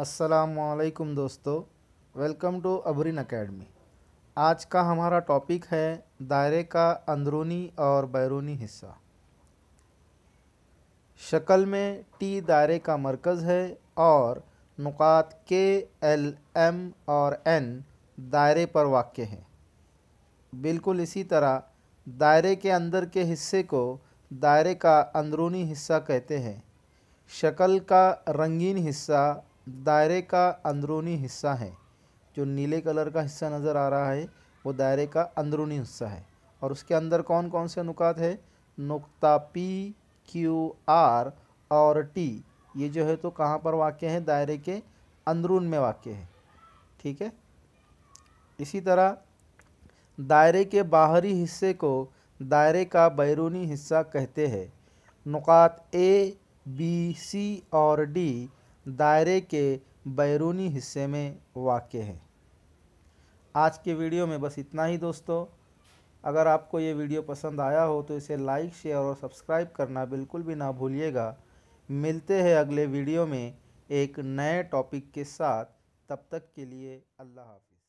असलकुम दोस्तों welcome to अबरिन academy आज का हमारा टॉपिक है दायरे का अंदरूनी और बैरूनी हिस्सा शक्ल में टी दायरे का मरकज़ है और नुकात के एल एम और एन दायरे पर वाक़ हैं बिल्कुल इसी तरह दायरे के अंदर के हिस्से को दायरे का अंदरूनी हिस्सा कहते हैं शक्ल का रंगीन हिस्सा दायरे का अंदरूनी हिस्सा है जो नीले कलर का हिस्सा नज़र आ रहा है वो दायरे का अंदरूनी हिस्सा है और उसके अंदर कौन कौन से नुकात है नुकता पी क्यू आर और टी ये जो है तो कहाँ पर वाक़ है दायरे के अंदरून में वाक़ है ठीक है इसी तरह दायरे के बाहरी हिस्से को दायरे का बैरूनी हिस्सा कहते हैं नुकात ए बी सी और डी दायरे के बैरूनी हिस्से में वाक़ है आज के वीडियो में बस इतना ही दोस्तों अगर आपको ये वीडियो पसंद आया हो तो इसे लाइक शेयर और सब्सक्राइब करना बिल्कुल भी ना भूलिएगा मिलते हैं अगले वीडियो में एक नए टॉपिक के साथ तब तक के लिए अल्लाह हाफिज़